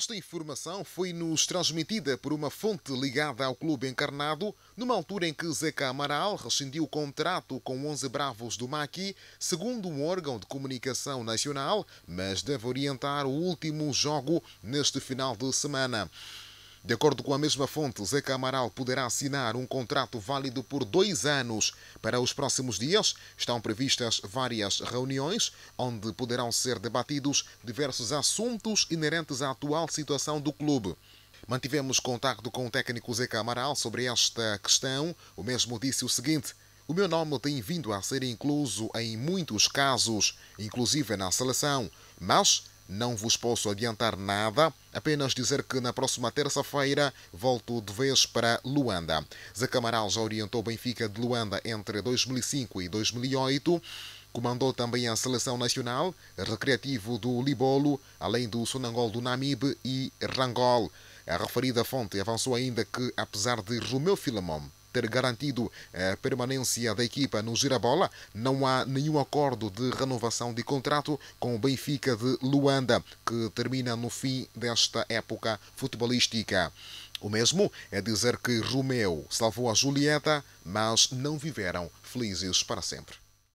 Esta informação foi-nos transmitida por uma fonte ligada ao clube encarnado, numa altura em que Zeca Amaral rescindiu o contrato com 11 bravos do Maqui, segundo um órgão de comunicação nacional, mas deve orientar o último jogo neste final de semana. De acordo com a mesma fonte, Zeca Amaral poderá assinar um contrato válido por dois anos. Para os próximos dias, estão previstas várias reuniões, onde poderão ser debatidos diversos assuntos inerentes à atual situação do clube. Mantivemos contato com o técnico Zeca Amaral sobre esta questão. O mesmo disse o seguinte. O meu nome tem vindo a ser incluso em muitos casos, inclusive na seleção, mas não vos posso adiantar nada, apenas dizer que na próxima terça-feira volto de vez para Luanda. Zé Camaral já orientou Benfica de Luanda entre 2005 e 2008. Comandou também a Seleção Nacional, Recreativo do Libolo, além do Sonangol do Namibe e Rangol. A referida fonte avançou ainda que, apesar de Romeu Filamon ter garantido eh, a permanência da equipa no Girabola, não há nenhum acordo de renovação de contrato com o Benfica de Luanda, que termina no fim desta época futebolística. O mesmo é dizer que Romeu salvou a Julieta, mas não viveram felizes para sempre.